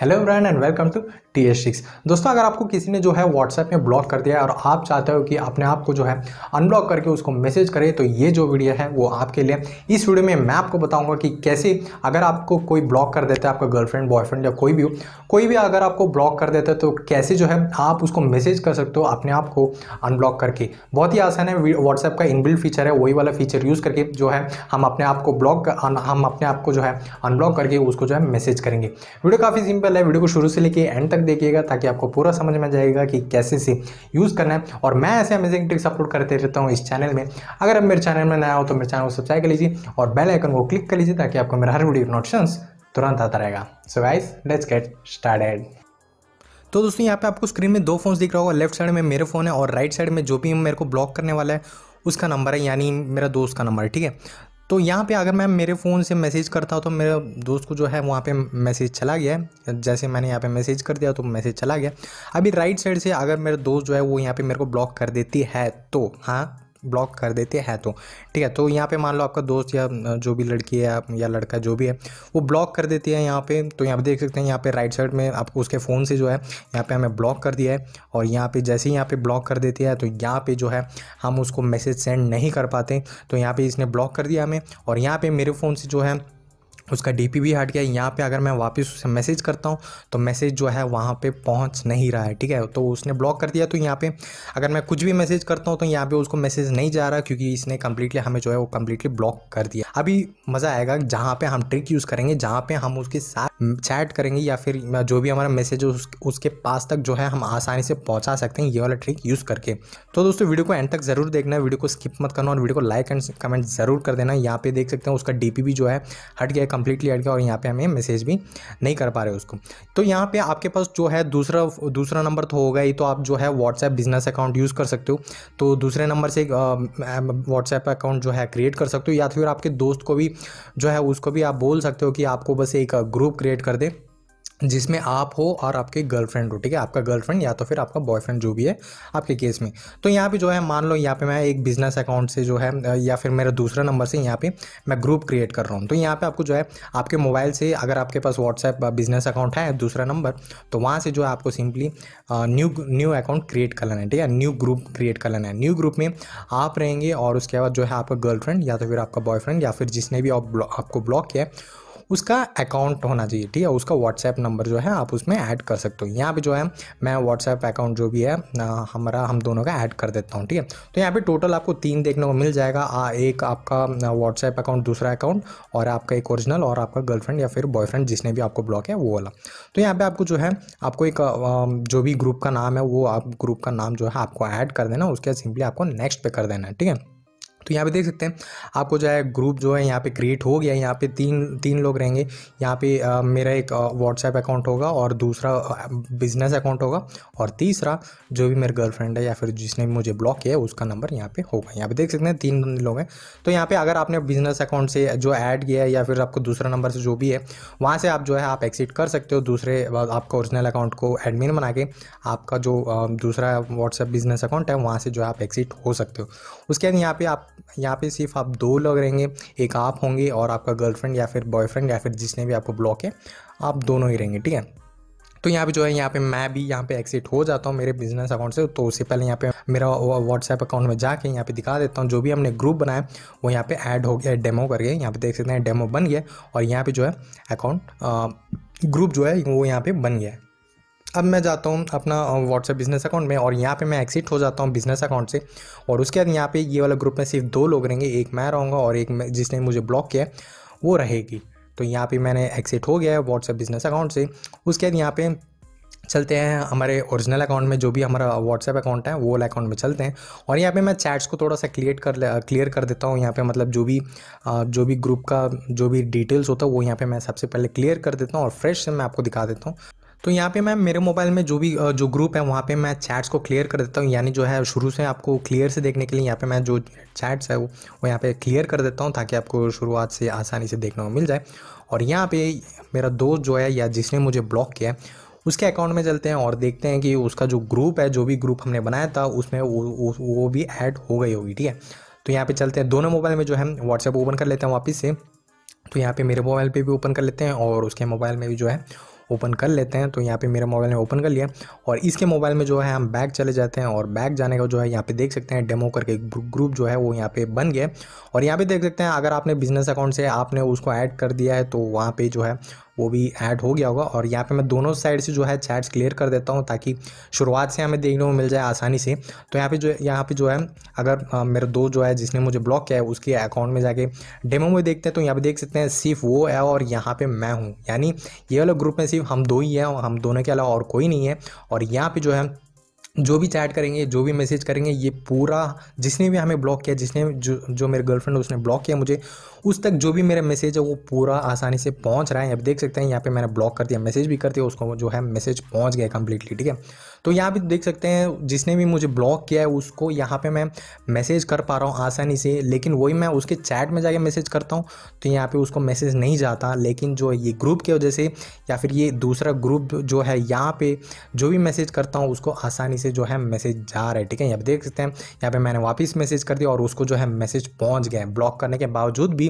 hello everyone and welcome to T S six दोस्तों अगर आपको किसी ने जो है व्हाट्सएप में ब्लॉक कर दिया है और आप चाहते हो कि अपने आप को जो है अनब्लॉक करके उसको मैसेज करें तो ये जो वीडियो है वो आपके लिए इस वीडियो में मैं आपको बताऊंगा कि कैसे अगर आपको कोई ब्लॉक कर देता है आपका गर्लफ्रेंड बॉयफ्रेंड या कोई भी हो कोई भी अगर आपको ब्लॉक कर देता है तो कैसे जो है आप उसको मैसेज कर सकते हो अपने आप को अनब्लॉक करके बहुत ही आसान है व्हाट्सएप का इनबिल्ड फीचर है वही वाला फीचर यूज़ करके जो है हम अपने आप को ब्लॉक हम अपने आप को जो है अनब्लॉक करके उसको जो है मैसेज करेंगे वीडियो काफ़ी सिंपल पहले वीडियो को शुरू से लेके एंड तक देखिएगा ताकि आपको पूरा समझ में जाएगा कि कैसे से यूज़ करना है और मैं ऐसे अमेजिंग ट्रिक्स अपलोड करते रहता हूँ इस चैनल में अगर आप मेरे चैनल में नया हो तो मेरे चैनल को सब्सक्राइब कर लीजिए और बेल आइकन को क्लिक कर लीजिए ताकि आपको मेरा हर वीडियो नोटिशन तुरंत आता रहेगा so guys let's get started तो दोस्तों यहाँ पे आपको स्क्रीन में दो फोन्स दिख रहा होगा लेफ्ट साइड में मेरे फ़ोन है और राइट साइड में जो भी मेरे को ब्लॉक करने वाला है उसका नंबर है यानी मेरा दोस्त का नंबर है ठीक है तो यहाँ पे अगर मैं मेरे फ़ोन से मैसेज करता हूँ तो मेरे दोस्त को जो है वहाँ पे मैसेज चला गया है जैसे मैंने यहाँ पे मैसेज कर दिया तो मैसेज चला गया अभी राइट साइड से अगर मेरे दोस्त जो है वो यहाँ पे मेरे को ब्लॉक कर देती है तो हाँ ब्लॉक कर देते हैं तो ठीक है तो यहाँ पे मान लो आपका दोस्त या जो भी लड़की है या लड़का जो भी है वो ब्लॉक कर देती है यहाँ पे तो यहाँ पे देख सकते हैं यहाँ पे राइट साइड में आपको उसके फ़ोन से जो है यहाँ पे हमें ब्लॉक कर दिया है और यहाँ पे जैसे ही यहाँ पे ब्लॉक कर देती है तो यहाँ पे जो है हम उसको मैसेज सेंड नहीं कर पाते तो यहाँ पे इसने ब्लॉक कर दिया हमें और यहाँ पे मेरे फ़ोन से जो है उसका डी भी हट गया यहाँ पे अगर मैं वापस उसे मैसेज करता हूँ तो मैसेज जो है वहाँ पे पहुँच नहीं रहा है ठीक है तो उसने ब्लॉक कर दिया तो यहाँ पे अगर मैं कुछ भी मैसेज करता हूँ तो यहाँ पे उसको मैसेज नहीं जा रहा क्योंकि इसने कम्प्लीटली हमें जो है वो कम्प्लीटली ब्लॉक कर दिया अभी मज़ा आएगा जहाँ पर हम ट्रिक यूज़ करेंगे जहाँ पर हम उसके साथ चैट करेंगे या फिर जो भी हमारा मैसेज उस, उसके पास तक जो है हम आसानी से पहुँचा सकते हैं ये वाला ट्रिक यूज़ करके तो दोस्तों वीडियो को एंड तक ज़रूर देखना वीडियो को स्किप मत करना और वीडियो को लाइक एंड कमेंट ज़रूर कर देना यहाँ पे देख सकते हैं उसका डी भी जो है हट गया कंप्लीटली ऐड किया और यहाँ पे हमें मैसेज भी नहीं कर पा रहे उसको तो यहाँ पे आपके पास जो है दूसरा दूसरा नंबर तो होगा ही तो आप जो है व्हाट्सएप बिजनेस अकाउंट यूज़ कर सकते हो तो दूसरे नंबर से व्हाट्सएप अकाउंट जो है क्रिएट कर सकते हो या फिर आपके दोस्त को भी जो है उसको भी आप बोल सकते हो कि आपको बस एक ग्रुप क्रिएट कर दे जिसमें आप हो और आपके गर्लफ्रेंड हो ठीक है आपका गर्लफ्रेंड या तो फिर आपका बॉयफ्रेंड जो भी है आपके केस में तो यहाँ पे जो है मान लो यहाँ पे मैं एक बिजनेस अकाउंट से जो है या फिर मेरा दूसरा नंबर से यहाँ पे मैं ग्रुप क्रिएट कर रहा हूँ तो यहाँ पे आपको जो है आपके मोबाइल से अगर आपके पास व्हाट्सएप बिजनेस अकाउंट है दूसरा नंबर तो वहाँ से जो है आपको simply new new account create कर लेना है ठीक है न्यू ग्रुप क्रिएट कर लेना है न्यू ग्रुप में आप रहेंगे और उसके बाद जो है आपका गर्लफ्रेंड या तो फिर आपका बॉयफ्रेंड या फिर जिसने भी आपको ब्लॉक किया है उसका अकाउंट होना चाहिए ठीक है उसका व्हाट्सएप नंबर जो है आप उसमें ऐड कर सकते हो यहाँ पे जो है मैं व्हाट्सएप अकाउंट जो भी है हमारा हम दोनों का ऐड कर देता हूँ ठीक है तो यहाँ पे टोटल आपको तीन देखने को मिल जाएगा आ, एक आपका व्हाट्सएप अकाउंट दूसरा अकाउंट और आपका एक ओरिजिनल और आपका गर्लफ्रेंड या फिर बॉयफ्रेंड जिसने भी आपको ब्लॉक है वो वाला तो यहाँ पर आपको जो है आपको एक जो भी ग्रुप का नाम है वो आप ग्रुप का नाम जो है आपको ऐड कर देना उसके बाद सिंपली आपको नेक्स्ट पे कर देना है ठीक है तो यहाँ पे देख सकते हैं आपको जो है ग्रुप जो है यहाँ पे क्रिएट हो गया यहाँ पे तीन तीन लोग रहेंगे यहाँ पे आ, मेरा एक व्हाट्सएप अकाउंट होगा और दूसरा बिजनेस अकाउंट होगा और तीसरा जो भी मेरे गर्लफ्रेंड है या फिर जिसने भी मुझे ब्लॉक किया है उसका नंबर यहाँ पे होगा यहाँ पे देख सकते हैं तीन लोग हैं तो यहाँ पर अगर आपने बिजनेस अकाउंट से जो ऐड किया है या फिर आपको दूसरा नंबर से जो भी है वहाँ से आप जो है आप एक्सिट कर सकते हो दूसरे आपका ओरिजिनल अकाउंट को एडमिन बना के आपका जो दूसरा व्हाट्सएप बिजनेस अकाउंट है वहाँ से जो है आप एक्सिट हो सकते हो उसके बाद यहाँ पर आप यहाँ पे सिर्फ आप दो लोग रहेंगे एक आप होंगे और आपका गर्लफ्रेंड या फिर बॉयफ्रेंड या फिर जिसने भी आपको ब्लॉक है आप दोनों ही रहेंगे ठीक है तो यहाँ पे जो है यहाँ पे मैं भी यहाँ पे एक्सिट हो जाता हूँ मेरे बिजनेस अकाउंट से तो उससे पहले यहाँ पे मेरा व्हाट्सएप अकाउंट में जाके यहाँ पे दिखा देता हूँ जो भी हमने ग्रुप बनाया वो यहाँ पे ऐड हो गया डेमो करके यहाँ पे देख सकते हैं डेमो बन गया और यहाँ पे जो है अकाउंट ग्रुप जो है वो यहाँ पे बन गया है अब मैं जाता हूँ अपना व्हाट्सएप बिजनेस अकाउंट में और यहाँ पे मैं एक्सिट हो जाता हूँ बिजनेस अकाउंट से और उसके बाद यहाँ पे ये वाला ग्रुप में सिर्फ दो लोग रहेंगे एक मैं रहूँगा और एक जिसने मुझे ब्लॉक किया वो रहेगी तो यहाँ पे मैंने एक्सिट हो गया है व्हाट्सएप बिजनेस अकाउंट से उसके बाद यहाँ पे चलते हैं हमारे ओरिजिनल अकाउंट में जो भी हमारा व्हाट्सएप अकाउंट है वो वाला अकाउंट में चलते हैं और यहाँ पे मैं चैट्स को थोड़ा सा क्लियर कर क्लियर कर देता हूँ यहाँ पे मतलब जो भी जो भी ग्रुप का जो भी डिटेल्स होता है वो यहाँ पे मैं सबसे पहले क्लियर कर देता हूँ और फ्रेश से मैं आपको दिखा देता हूँ तो यहाँ पे मैम मेरे मोबाइल में जो भी जो ग्रुप है वहाँ पे मैं चैट्स को क्लियर कर देता हूँ यानी जो है शुरू से आपको क्लियर से देखने के लिए यहाँ पे मैं जो चैट्स है वो वो यहाँ पे क्लियर कर देता हूँ ताकि आपको शुरुआत से आसानी से देखने को मिल जाए और यहाँ पे मेरा दोस्त जो है या जिसने मुझे ब्लॉक किया है उसके अकाउंट में चलते हैं और देखते हैं कि उसका जो ग्रुप है जो भी ग्रुप हमने बनाया था उसमें वो वो, वो भी ऐड हो गई होगी ठीक है तो यहाँ पे चलते हैं दोनों मोबाइल में जो है व्हाट्सएप ओपन कर लेते हैं वापस से तो यहाँ पे मेरे मोबाइल पे भी ओपन कर लेते हैं और उसके मोबाइल में भी जो है ओपन कर लेते हैं तो यहाँ पे मेरे मोबाइल ने ओपन कर लिया और इसके मोबाइल में जो है हम बैक चले जाते हैं और बैक जाने का जो है यहाँ पे देख सकते हैं डेमो करके ग्रुप जो है वो यहाँ पे बन गया और यहाँ पे देख सकते हैं अगर आपने बिजनेस अकाउंट से आपने उसको ऐड कर दिया है तो वहाँ पे जो है वो भी ऐड हो गया होगा और यहाँ पे मैं दोनों साइड से जो है चैट्स क्लियर कर देता हूँ ताकि शुरुआत से हमें देखने को मिल जाए आसानी से तो यहाँ पे जो यहाँ पे जो है अगर मेरा दोस्त जो है जिसने मुझे ब्लॉक किया है उसके अकाउंट में जाके डेमो में देखते हैं तो यहाँ पर देख सकते हैं सिर्फ वो है और यहाँ पर मैं हूँ यानी ये वाले ग्रुप में सिर्फ हम दो ही हैं हम दोनों के अलावा और कोई नहीं है और यहाँ पर जो है जो भी चैट करेंगे जो भी मैसेज करेंगे ये पूरा जिसने भी हमें ब्लॉक किया जिसने जो जो मेरे गर्लफ्रेंड उसने ब्लॉक किया मुझे उस तक जो भी मेरा मैसेज है वो पूरा आसानी से पहुंच रहा है अब देख सकते हैं यहाँ पे मैंने ब्लॉक कर दिया मैसेज भी कर दिया उसको जो है मैसेज पहुंच गया कम्प्लीटली ठीक है तो यहाँ भी देख सकते हैं जिसने भी मुझे ब्लॉक किया है उसको यहाँ पर मैं मैसेज कर पा रहा हूँ आसानी से लेकिन वही मैं उसके चैट में जाके मैसेज करता हूँ तो यहाँ पर उसको मैसेज नहीं जाता लेकिन जो ये ग्रुप की वजह से या फिर ये दूसरा ग्रुप जो है यहाँ पर जो भी मैसेज करता हूँ उसको आसानी से से जो है मैसेज जा रहा है ठीक है यहाँ पे देख सकते हैं यहाँ पे मैंने वापस मैसेज कर दिया और उसको जो है मैसेज पहुँच गए ब्लॉक करने के बावजूद भी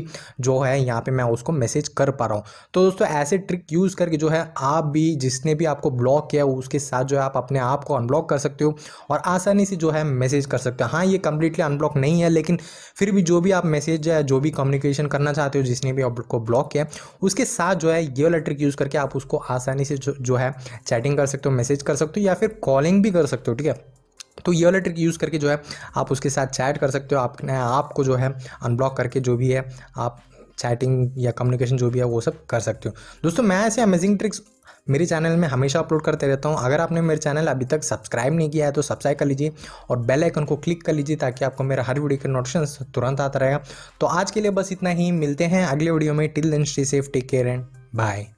जो है यहाँ पर मैं उसको मैसेज कर पा रहा हूँ तो दोस्तों ऐसे ट्रिक यूज़ करके जो है आप भी जिसने भी आपको ब्लॉक किया उसके साथ जो है आप अपने आप को अनब्लॉक कर सकते हो और आसानी से जो है मैसेज कर सकते हो हाँ ये कम्प्लीटली अनब्लॉक नहीं है लेकिन फिर भी जो भी आप मैसेज या जो भी कम्युनिकेशन करना चाहते हो जिसने भी आपको ब्लॉक किया उसके साथ जो है ये वाला ट्रिक यूज़ करके आप उसको आसानी से जो, जो है चैटिंग कर सकते हो मैसेज कर सकते हो या फिर कॉलिंग भी कर सकते सकते हो ठीक है तो ये वाला ट्रिक यूज़ करके जो है आप उसके साथ चैट कर सकते हो आपने आपको जो है अनब्लॉक करके जो भी है आप चैटिंग या कम्युनिकेशन जो भी है वो सब कर सकते हो दोस्तों मैं ऐसे अमेजिंग ट्रिक्स मेरे चैनल में हमेशा अपलोड करते रहता हूँ अगर आपने मेरे चैनल अभी तक सब्सक्राइब नहीं किया है तो सब्सक्राइब कर लीजिए और बेल आइकन को क्लिक कर लीजिए ताकि आपको मेरा हर वीडियो का नोटिफिकेशन तुरंत आता रहेगा तो आज के लिए बस इतना ही मिलते हैं अगले वीडियो में till then stay safe take care and bye